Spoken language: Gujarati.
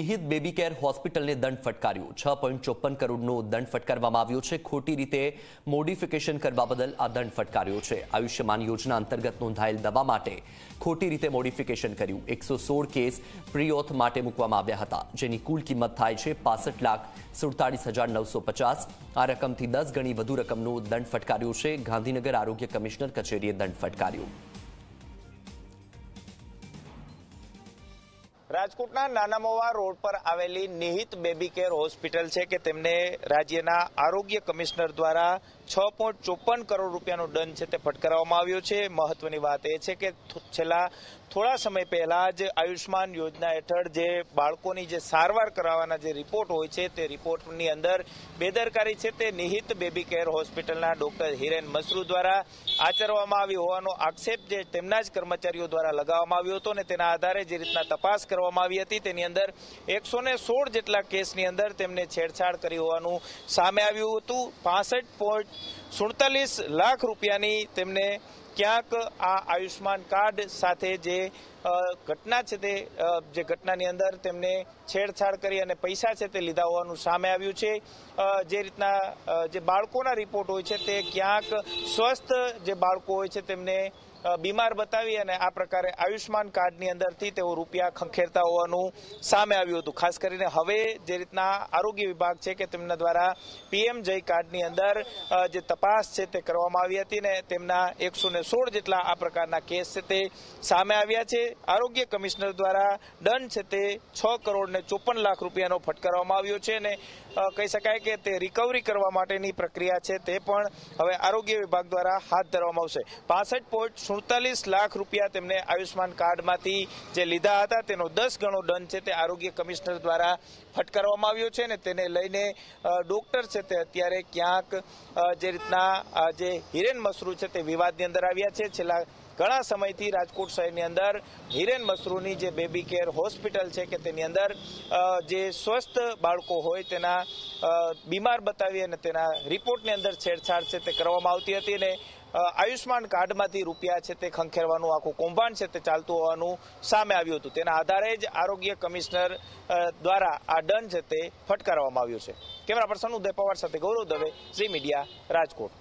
નિહિત બેબી કેર હોસ્પિટલને દંડ ફટકાર્યો છ પોઈન્ટ ચોપન કરોડનો દંડ ફટકારવામાં આવ્યો છે ખોટી રીતે મોડિફિકેશન કરવા બદલ આ દંડ ફટકાર્યો છે આયુષ્યમાન યોજના અંતર્ગત નોંધાયેલ દવા માટે ખોટી રીતે મોડિફિકેશન કર્યું એકસો સોળ કેસ પ્રિયોથ માટે મૂકવામાં આવ્યા હતા જેની કુલ કિંમત થાય છે પાસઠ લાખ સુડતાળીસ હજાર નવસો પચાસ આ રકમથી દસ ગણી વધુ રકમનો દંડ ફટકાર્યો છે ગાંધીનગર આરોગ્ય કમિશનર કચેરીએ દંડ ફટકાર્યો રાજકોટના નાનામોવા રોડ પર આવેલી નિહિત બેબી કેર હોસ્પિટલ છે કે તેમને રાજ્યના આરોગ્ય કમિશનર દ્વારા છ પોઈન્ટ ચોપન કરોડ રૂપિયાનો દંડ છે તે ફટકારવામાં આવ્યો છે મહત્વની વાત એ છે કે છેલ્લા થોડા સમય પહેલા જ આયુષ્માન યોજના હેઠળ જે બાળકોની જે સારવાર કરાવવાના જે રિપોર્ટ હોય છે તે રિપોર્ટની અંદર બેદરકારી છે તે નિહિત બેબી કેર હોસ્પિટલના ડોક્ટર હિરેન મસરૂ દ્વારા આચરવામાં આવી હોવાનો આક્ષેપ જે તેમના જ કર્મચારીઓ દ્વારા લગાવવામાં આવ્યો હતો અને તેના આધારે જે રીતના તપાસ કરવામાં કરવામાં આવી હતી તેની અંદર એકસો ને સોળ જેટલા કેસની અંદર તેમને છેડછાડ કરી હોવાનું સામે આવ્યું હતું પાસઠ પોઈન્ટ સુડતાલીસ લાખ રૂપિયાની તેમને ક્યાંક આ આયુષ્યમાન કાર્ડ સાથે જે ઘટના છે તે જે ઘટનાની અંદર તેમને છેડછાડ કરી અને પૈસા છે તે લીધા હોવાનું સામે આવ્યું છે જે રીતના જે બાળકોના રિપોર્ટ હોય છે તે ક્યાંક સ્વસ્થ જે બાળકો હોય છે તેમને બીમાર બતાવી અને આ પ્રકારે આયુષ્યમાન કાર્ડની અંદરથી તેઓ રૂપિયા ખંખેરતા હોવાનું સામે આવ્યું હતું ખાસ કરીને હવે જે રીતના આરોગ્ય વિભાગ છે કે તેમના દ્વારા પીએમ જય કાર્ડની અંદર જે તપાસ છે તે કરવામાં આવી હતી ને તેમના એકસો અને સોળ જેટલા આ પ્રકારના કેસ છે તે સામે આવ્યા છે આરોગ્ય કમિશનર દ્વારા દંડ છે તે છ કરોડ ને ચોપન લાખ રૂપિયાનો ફટકારવામાં આવ્યો છે અને કહી શકાય કે તે રિકવરી કરવા માટેની પ્રક્રિયા છે તે પણ હવે આરોગ્ય વિભાગ દ્વારા હાથ ધરવામાં આવશે પાસઠ પોઈન્ટ સુડતાલીસ લાખ રૂપિયા તેમને આયુષ્યમાન કાર્ડમાંથી જે લીધા હતા તેનો દસ ગણો દંડ છે તે આરોગ્ય કમિશનર દ્વારા ફટકારવામાં આવ્યો છે અને તેને લઈને ડોક્ટર છે તે અત્યારે ક્યાંક જે રીતના જે હિરેન મસરૂ છે તે વિવાદની અંદર કરાવ્યા છે છેલ્લા ઘણા સમયથી રાજકોટ શહેરની અંદર હિરેન મસરૂની જે બેબી કેર હોસ્પિટલ છે કે તેની અંદર જે સ્વસ્થ બાળકો હોય તેના બીમાર બતાવી અને તેના રિપોર્ટની અંદર છેડછાડ છે તે કરવામાં આવતી હતી અને આયુષ્યમાન કાર્ડમાંથી રૂપિયા છે તે ખંખેરવાનું આખું કૌભાંડ છે તે ચાલતું હોવાનું સામે આવ્યું હતું તેના આધારે જ આરોગ્ય કમિશનર દ્વારા આ દંડ છે તે ફટકારવામાં આવ્યો છે કેમેરા પર્સન ઉદય પવાર સાથે ગૌરવ દવે ઝી મીડિયા રાજકોટ